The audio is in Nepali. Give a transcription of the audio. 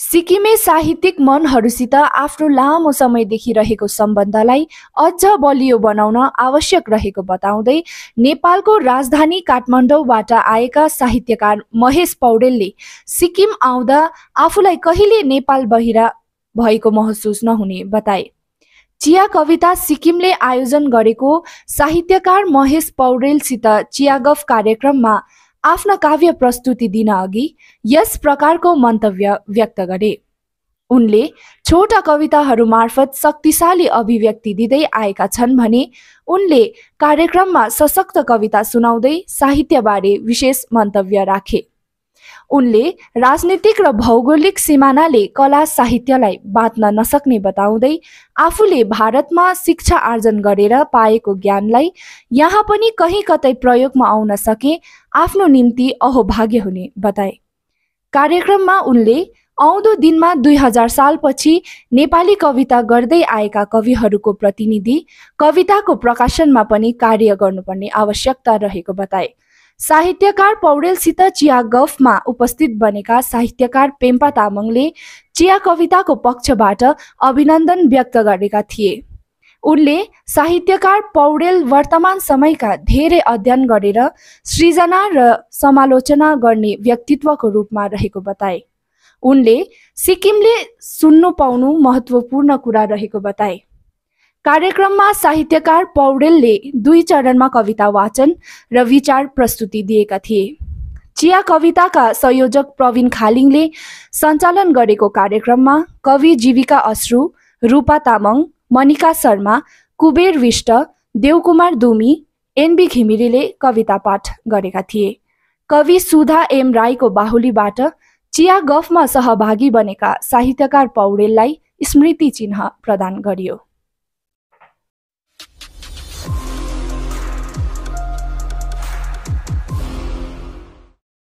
सिक्किमे साहित्यिक मनहरूसित आफ्नो लामो समयदेखि रहेको सम्बन्धलाई अझ बलियो बनाउन आवश्यक रहेको बताउँदै नेपालको राजधानी काठमाडौँबाट आएका साहित्यकार महेश पौडेलले सिक्किम आउँदा आफूलाई कहिले नेपाल बहिरा भएको महसुस नहुने बताए चिया कविता सिक्किमले आयोजन गरेको साहित्यकार महेश पौडेलसित चियागफ कार्यक्रममा आफ्ना काव्य प्रस्तुति दिन अघि यस प्रकारको मन्तव्य व्यक्त गरे उनले छोटा कविताहरू मार्फत शक्तिशाली अभिव्यक्ति दिँदै आएका छन् भने उनले कार्यक्रममा सशक्त कविता सुनाउँदै साहित्यबारे विशेष मन्तव्य राखे उनले राजनीतिक र भौगोलिक सिमानाले कला साहित्यलाई बाँच्न नसक्ने बताउँदै आफूले भारतमा शिक्षा आर्जन गरेर पाएको ज्ञानलाई यहाँ पनि कहीँ कतै प्रयोगमा आउन सके आफ्नो निम्ति अहोभाग्य हुने बताए कार्यक्रममा उनले आउँदो दिनमा दुई हजार सालपछि नेपाली कविता गर्दै आएका कविहरूको प्रतिनिधि कविताको प्रकाशनमा पनि कार्य गर्नुपर्ने आवश्यकता रहेको बताए साहित्यकार पौडेलसित चिया गफमा उपस्थित बनेका साहित्यकार पेम्पा तामाङले चिया कविताको पक्षबाट अभिनन्दन व्यक्त गरेका थिए उनले साहित्यकार पौडेल वर्तमान समयका धेरै अध्ययन गरेर सृजना र समालोचना गर्ने व्यक्तित्वको रूपमा रहेको बताए उनले सिक्किमले सुन्नु पाउनु महत्त्वपूर्ण कुरा रहेको बताए कार्यक्रममा साहित्यकार पौडेलले दुई चरणमा कविता वाचन र विचार प्रस्तुति दिएका थिए चिया कविताका संयोजक प्रवीण खालिङले सञ्चालन गरेको कार्यक्रममा कवि जीविका अश्रु रूपा तामाङ मनिका शर्मा कुबेर विष्ट देवकुमार दुमी एनबी घिमिरेले कविता पाठ गरेका थिए कवि सुधा एम राईको बाहुलीबाट चिया गफमा सहभागी बनेका साहित्यकार पौडेललाई स्मृति चिन्ह प्रदान गरियो